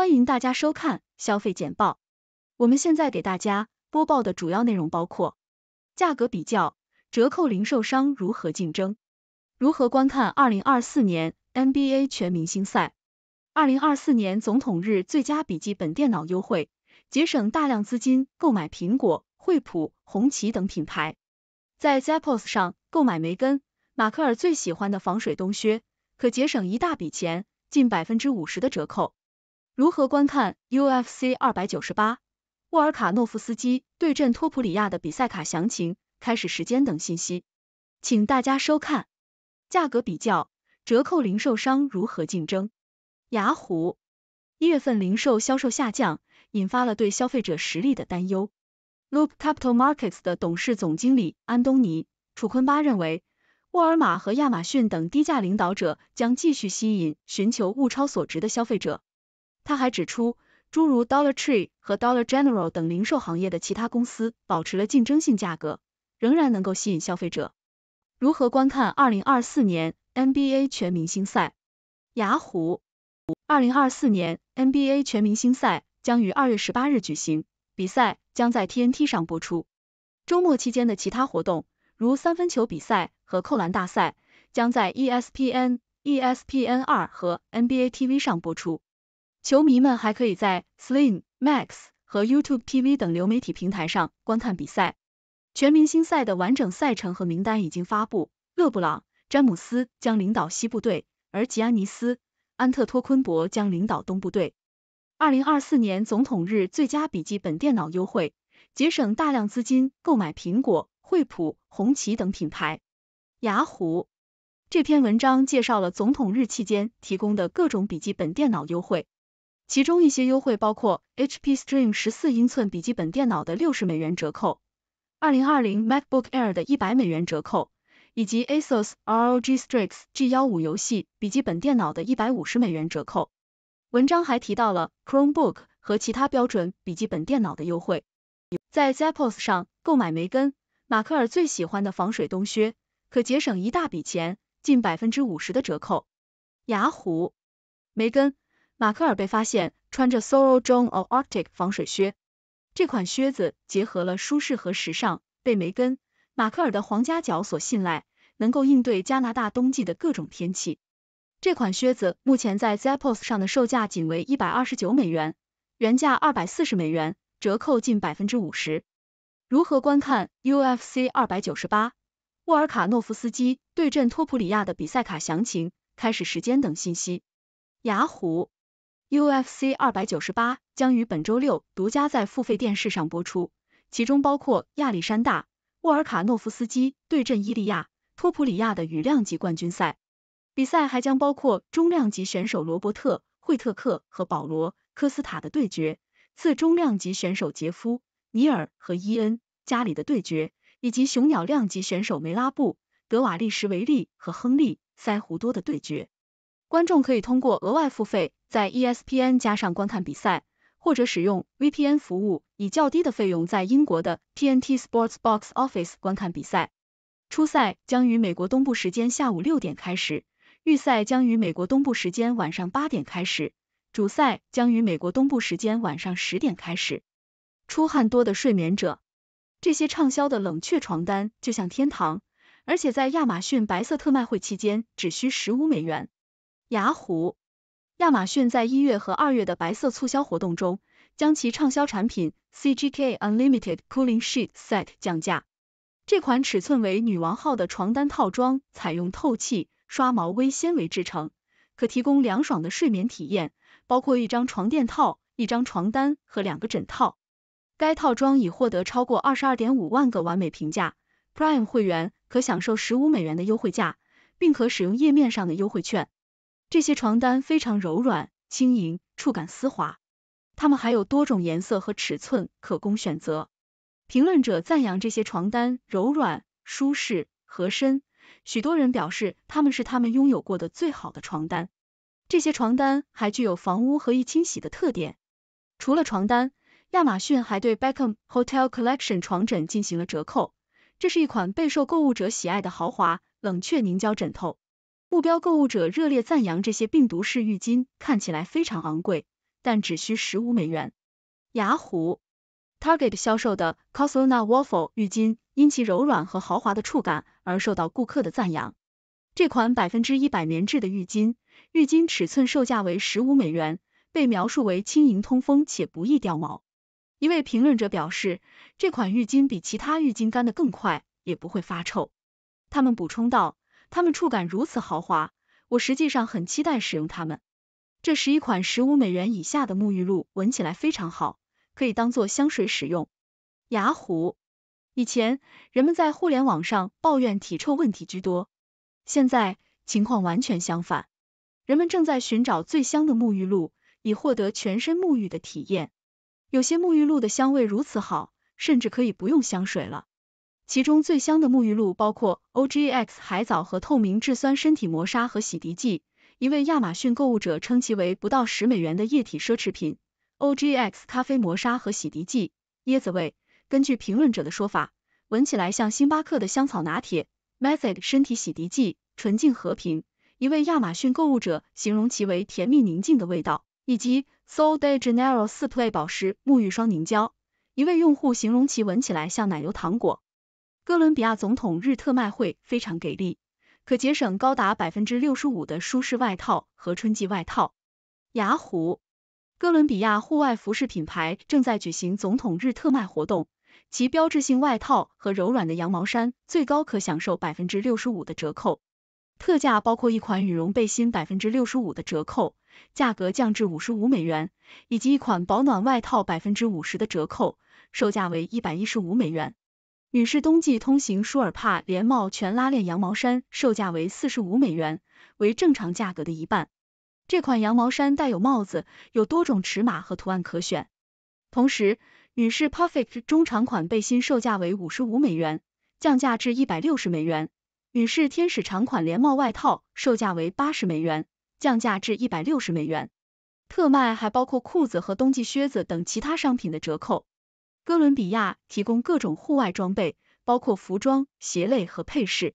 欢迎大家收看消费简报。我们现在给大家播报的主要内容包括：价格比较、折扣零售商如何竞争、如何观看二零二四年 NBA 全明星赛、二零二四年总统日最佳笔记本电脑优惠、节省大量资金购买苹果、惠普、红旗等品牌，在 Zappos 上购买梅根、马克尔最喜欢的防水冬靴，可节省一大笔钱，近百分之五十的折扣。如何观看 UFC 二百九十八沃尔卡诺夫斯基对阵托普里亚的比赛卡详情、开始时间等信息？请大家收看。价格比较，折扣零售商如何竞争？雅虎，一月份零售销售下降，引发了对消费者实力的担忧。Loop Capital Markets 的董事总经理安东尼·楚昆巴认为，沃尔玛和亚马逊等低价领导者将继续吸引寻求物超所值的消费者。他还指出，诸如 Dollar Tree 和 Dollar General 等零售行业的其他公司保持了竞争性价格，仍然能够吸引消费者。如何观看2024年 NBA 全明星赛？雅虎。2 0 2 4年 NBA 全明星赛将于2月18日举行，比赛将在 TNT 上播出。周末期间的其他活动，如三分球比赛和扣篮大赛，将在 ESPN、ESPN 二和 NBA TV 上播出。球迷们还可以在 s l i m Max 和 YouTube TV 等流媒体平台上观看比赛。全明星赛的完整赛程和名单已经发布，勒布朗·詹姆斯将领导西部队，而吉安尼斯·安特托昆博将领导东部队。二零二四年总统日最佳笔记本电脑优惠，节省大量资金购买苹果、惠普、红旗等品牌。雅虎这篇文章介绍了总统日期间提供的各种笔记本电脑优惠。其中一些优惠包括 HP Stream 十四英寸笔记本电脑的六十美元折扣，二零二零 MacBook Air 的一百美元折扣，以及 ASUS ROG Strix G15 游戏笔记本电脑的一百五十美元折扣。文章还提到了 Chromebook 和其他标准笔记本电脑的优惠。在 Zappos 上购买梅根、马克尔最喜欢的防水冬靴，可节省一大笔钱，近百分之五十的折扣。雅虎，梅根。马克尔被发现穿着 Sorel Joan of Arctic 防水靴，这款靴子结合了舒适和时尚，被梅根、马克尔的皇家脚所信赖，能够应对加拿大冬季的各种天气。这款靴子目前在 Zappos 上的售价仅为一百二十九美元，原价二百四十美元，折扣近百分之五十。如何观看 UFC 二百九十八沃尔卡诺夫斯基对阵托普里亚的比赛卡详情、开始时间等信息？雅虎。UFC 298将于本周六独家在付费电视上播出，其中包括亚历山大·沃尔卡诺夫斯基对阵伊利亚·托普里亚的羽量级冠军赛。比赛还将包括中量级选手罗伯特·惠特克和保罗·科斯塔的对决，次中量级选手杰夫·尼尔和伊恩·加里的对决，以及雄鸟量级选手梅拉布·德瓦利什维利和亨利·塞胡多的对决。观众可以通过额外付费。在 ESPN 加上观看比赛，或者使用 VPN 服务，以较低的费用在英国的 TNT Sports Box Office 观看比赛。初赛将于美国东部时间下午六点开始，预赛将于美国东部时间晚上八点开始，主赛将于美国东部时间晚上十点开始。出汗多的睡眠者，这些畅销的冷却床单就像天堂，而且在亚马逊白色特卖会期间只需十五美元。雅虎。亚马逊在一月和二月的白色促销活动中，将其畅销产品 CGK Unlimited Cooling Sheet Set 降价。这款尺寸为女王号的床单套装采用透气刷毛微纤维制成，可提供凉爽的睡眠体验，包括一张床垫套、一张床单和两个枕套。该套装已获得超过二十二点五万个完美评价。Prime 会员可享受十五美元的优惠价，并可使用页面上的优惠券。这些床单非常柔软、轻盈，触感丝滑。它们还有多种颜色和尺寸可供选择。评论者赞扬这些床单柔软、舒适、合身。许多人表示，他们是他们拥有过的最好的床单。这些床单还具有防污和易清洗的特点。除了床单，亚马逊还对 Beckham Hotel Collection 床枕进行了折扣。这是一款备受购物者喜爱的豪华冷却凝胶枕头。目标购物者热烈赞扬这些病毒式浴巾，看起来非常昂贵，但只需十五美元。雅虎、Target 销售的 Cosona w o f f l e 浴巾因其柔软和豪华的触感而受到顾客的赞扬。这款百分之一百棉质的浴巾，浴巾尺寸、售价为十五美元，被描述为轻盈、通风且不易掉毛。一位评论者表示，这款浴巾比其他浴巾干得更快，也不会发臭。他们补充道。它们触感如此豪华，我实际上很期待使用它们。这十一款十五美元以下的沐浴露闻起来非常好，可以当做香水使用。雅虎，以前人们在互联网上抱怨体臭问题居多，现在情况完全相反，人们正在寻找最香的沐浴露，以获得全身沐浴的体验。有些沐浴露的香味如此好，甚至可以不用香水了。其中最香的沐浴露包括 O G X 海藻和透明质酸身体磨砂和洗涤剂。一位亚马逊购物者称其为不到十美元的液体奢侈品。O G X 咖啡磨砂和洗涤剂，椰子味。根据评论者的说法，闻起来像星巴克的香草拿铁。Method 身体洗涤剂，纯净和平。一位亚马逊购物者形容其为甜蜜宁静的味道。以及 Soul de Genero 四 p l a y 保湿沐浴霜凝胶，一位用户形容其闻起来像奶油糖果。哥伦比亚总统日特卖会非常给力，可节省高达百分之六十五的舒适外套和春季外套。雅虎，哥伦比亚户外服饰品牌正在举行总统日特卖活动，其标志性外套和柔软的羊毛衫最高可享受百分之六十五的折扣。特价包括一款羽绒背心百分之六十五的折扣，价格降至五十五美元，以及一款保暖外套百分之五十的折扣，售价为一百一十五美元。女士冬季通行舒尔帕连帽全拉链羊毛衫，售价为四十五美元，为正常价格的一半。这款羊毛衫带有帽子，有多种尺码和图案可选。同时，女士 Perfect 中长款背心售价为五十五美元，降价至一百六十美元。女士天使长款连帽外套售价为八十美元，降价至一百六十美元。特卖还包括裤子和冬季靴子等其他商品的折扣。哥伦比亚提供各种户外装备，包括服装、鞋类和配饰。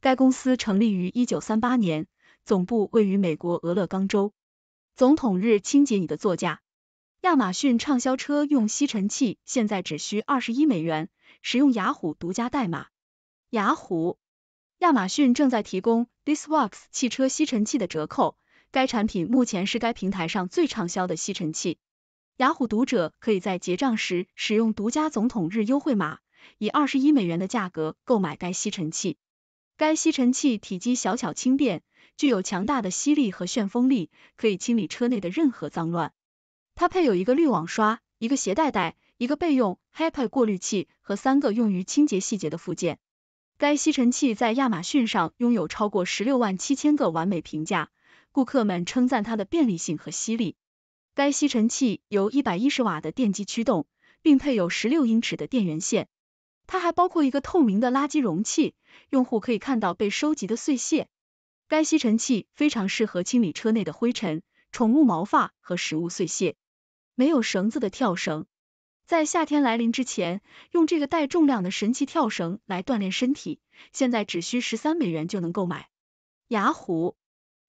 该公司成立于一九三八年，总部位于美国俄勒冈州。总统日清洁你的座驾，亚马逊畅销车用吸尘器现在只需二十一美元，使用雅虎独家代码。雅虎，亚马逊正在提供 t h i s w o x 汽车吸尘器的折扣，该产品目前是该平台上最畅销的吸尘器。雅虎读者可以在结账时使用独家总统日优惠码，以二十一美元的价格购买该吸尘器。该吸尘器体积小巧轻便，具有强大的吸力和旋风力，可以清理车内的任何脏乱。它配有一个滤网刷、一个携带袋、一个备用 HEPA 过滤器和三个用于清洁细节的附件。该吸尘器在亚马逊上拥有超过十六万七千个完美评价，顾客们称赞它的便利性和吸力。该吸尘器由一百一十瓦的电机驱动，并配有十六英尺的电源线。它还包括一个透明的垃圾容器，用户可以看到被收集的碎屑。该吸尘器非常适合清理车内的灰尘、宠物毛发和食物碎屑。没有绳子的跳绳，在夏天来临之前，用这个带重量的神奇跳绳来锻炼身体。现在只需十三美元就能购买。雅虎。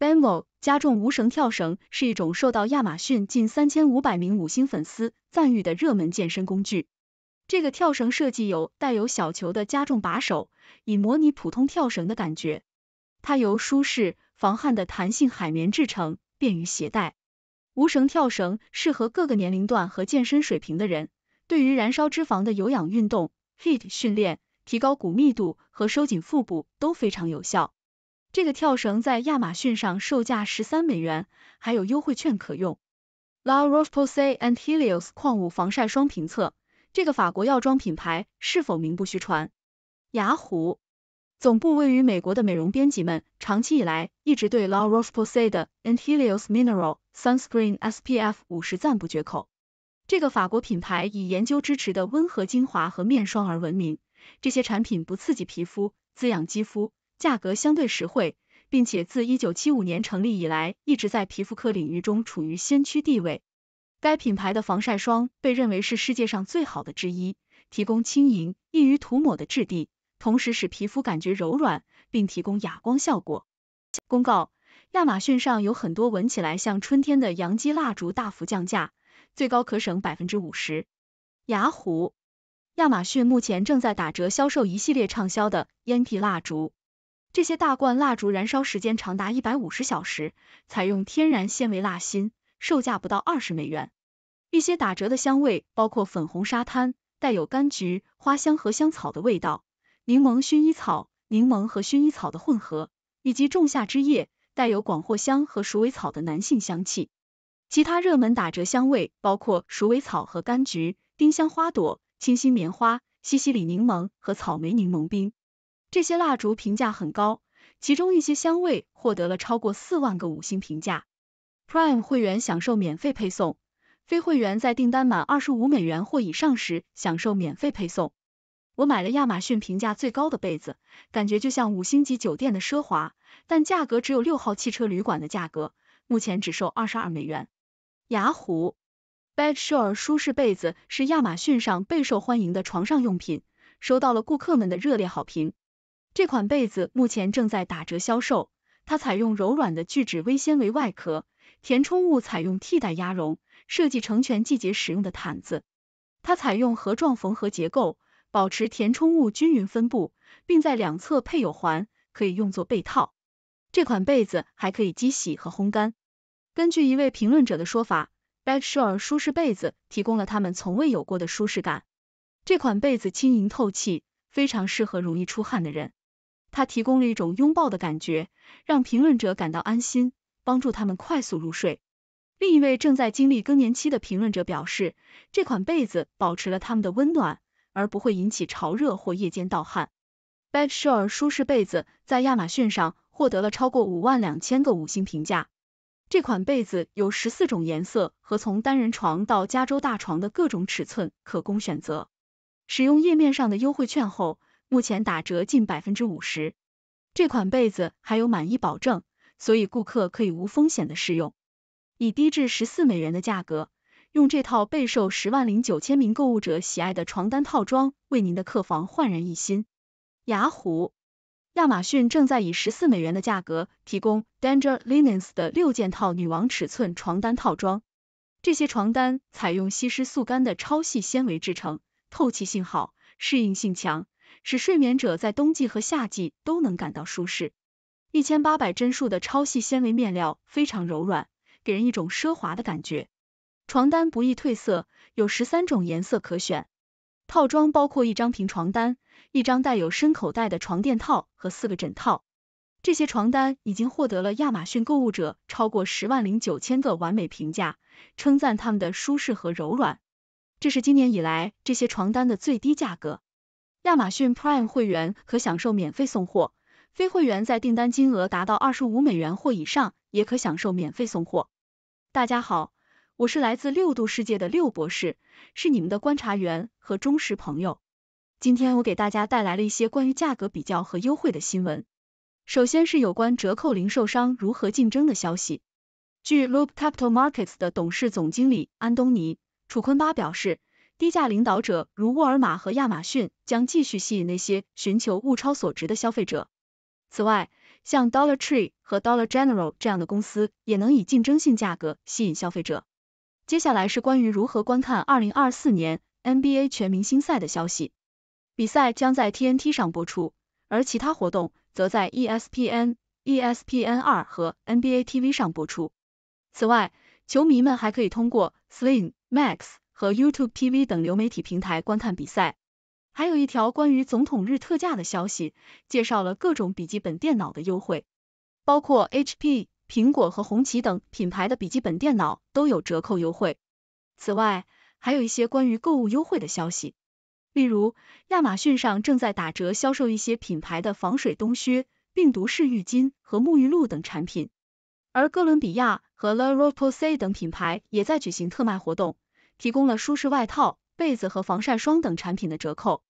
Bambo 加重无绳跳绳是一种受到亚马逊近三千五百名五星粉丝赞誉的热门健身工具。这个跳绳设计有带有小球的加重把手，以模拟普通跳绳的感觉。它由舒适、防汗的弹性海绵制成，便于携带。无绳跳绳适合各个年龄段和健身水平的人。对于燃烧脂肪的有氧运动、HIIT 训练、提高骨密度和收紧腹部都非常有效。这个跳绳在亚马逊上售价十三美元，还有优惠券可用。La Roche-Posay Anthelios 矿物防晒霜评测，这个法国药妆品牌是否名不虚传？雅虎总部位于美国的美容编辑们长期以来一直对 La Roche-Posay 的 Anthelios Mineral Sunscreen SPF 五十赞不绝口。这个法国品牌以研究支持的温和精华和面霜而闻名，这些产品不刺激皮肤，滋养肌肤。价格相对实惠，并且自一九七五年成立以来一直在皮肤科领域中处于先驱地位。该品牌的防晒霜被认为是世界上最好的之一，提供轻盈、易于涂抹的质地，同时使皮肤感觉柔软，并提供哑光效果。公告：亚马逊上有很多闻起来像春天的洋基蜡烛大幅降价，最高可省百分之五十。雅虎：亚马逊目前正在打折销售一系列畅销的烟蒂蜡烛。这些大罐蜡烛燃烧时间长达一百五十小时，采用天然纤维蜡芯，售价不到二十美元。一些打折的香味包括粉红沙滩，带有柑橘花香和香草的味道；柠檬薰衣草、柠檬和薰衣草的混合，以及仲夏之夜，带有广藿香和鼠尾草的男性香气。其他热门打折香味包括鼠尾草和柑橘、丁香花朵、清新棉花、西西里柠檬和草莓柠檬冰。这些蜡烛评价很高，其中一些香味获得了超过四万个五星评价。Prime 会员享受免费配送，非会员在订单满二十五美元或以上时享受免费配送。我买了亚马逊评价最高的被子，感觉就像五星级酒店的奢华，但价格只有六号汽车旅馆的价格，目前只售二十二美元。雅虎 Bed Shore 舒适被子是亚马逊上备受欢迎的床上用品，收到了顾客们的热烈好评。这款被子目前正在打折销售，它采用柔软的聚酯微纤维外壳，填充物采用替代鸭绒，设计成全季节使用的毯子。它采用盒状缝合结构，保持填充物均匀分布，并在两侧配有环，可以用作被套。这款被子还可以机洗和烘干。根据一位评论者的说法，Bed s o r e 舒适被子提供了他们从未有过的舒适感。这款被子轻盈透气，非常适合容易出汗的人。它提供了一种拥抱的感觉，让评论者感到安心，帮助他们快速入睡。另一位正在经历更年期的评论者表示，这款被子保持了他们的温暖，而不会引起潮热或夜间盗汗。Bed Sure 舒适被子在亚马逊上获得了超过五万两千个五星评价。这款被子有十四种颜色和从单人床到加州大床的各种尺寸可供选择。使用页面上的优惠券后。目前打折近百分之五十，这款被子还有满意保证，所以顾客可以无风险的试用，以低至十四美元的价格，用这套备受十万零九千名购物者喜爱的床单套装，为您的客房焕然一新。雅虎、亚马逊正在以十四美元的价格提供 Danger Linens 的六件套女王尺寸床单套装，这些床单采用吸湿速干的超细纤维制成，透气性好，适应性强。使睡眠者在冬季和夏季都能感到舒适。一千八百针数的超细纤维面料非常柔软，给人一种奢华的感觉。床单不易褪色，有十三种颜色可选。套装包括一张平床单、一张带有深口袋的床垫套和四个枕套。这些床单已经获得了亚马逊购物者超过十万零九千个完美评价，称赞它们的舒适和柔软。这是今年以来这些床单的最低价格。亚马逊 Prime 会员可享受免费送货，非会员在订单金额达到二十五美元或以上也可享受免费送货。大家好，我是来自六度世界的六博士，是你们的观察员和忠实朋友。今天我给大家带来了一些关于价格比较和优惠的新闻。首先是有关折扣零售商如何竞争的消息。据 Loop Capital Markets 的董事总经理安东尼·楚坤巴表示。低价领导者如沃尔玛和亚马逊将继续吸引那些寻求物超所值的消费者。此外，像 Dollar Tree 和 Dollar General 这样的公司也能以竞争性价格吸引消费者。接下来是关于如何观看二零二四年 NBA 全明星赛的消息。比赛将在 TNT 上播出，而其他活动则在 ESPN、ESPN 二和 NBA TV 上播出。此外，球迷们还可以通过 Sling Max。和 YouTube TV 等流媒体平台观看比赛。还有一条关于总统日特价的消息，介绍了各种笔记本电脑的优惠，包括 HP、苹果和红旗等品牌的笔记本电脑都有折扣优惠。此外，还有一些关于购物优惠的消息，例如亚马逊上正在打折销售一些品牌的防水冬靴、病毒式浴巾和沐浴露等产品，而哥伦比亚和 La Ropa s 等品牌也在举行特卖活动。提供了舒适外套、被子和防晒霜等产品的折扣，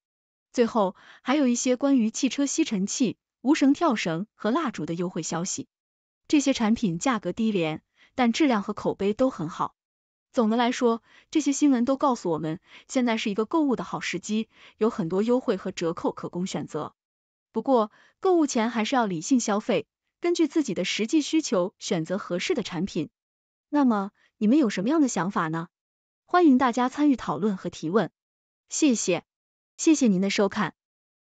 最后还有一些关于汽车吸尘器、无绳跳绳和蜡烛的优惠消息。这些产品价格低廉，但质量和口碑都很好。总的来说，这些新闻都告诉我们，现在是一个购物的好时机，有很多优惠和折扣可供选择。不过，购物前还是要理性消费，根据自己的实际需求选择合适的产品。那么，你们有什么样的想法呢？欢迎大家参与讨论和提问，谢谢，谢谢您的收看。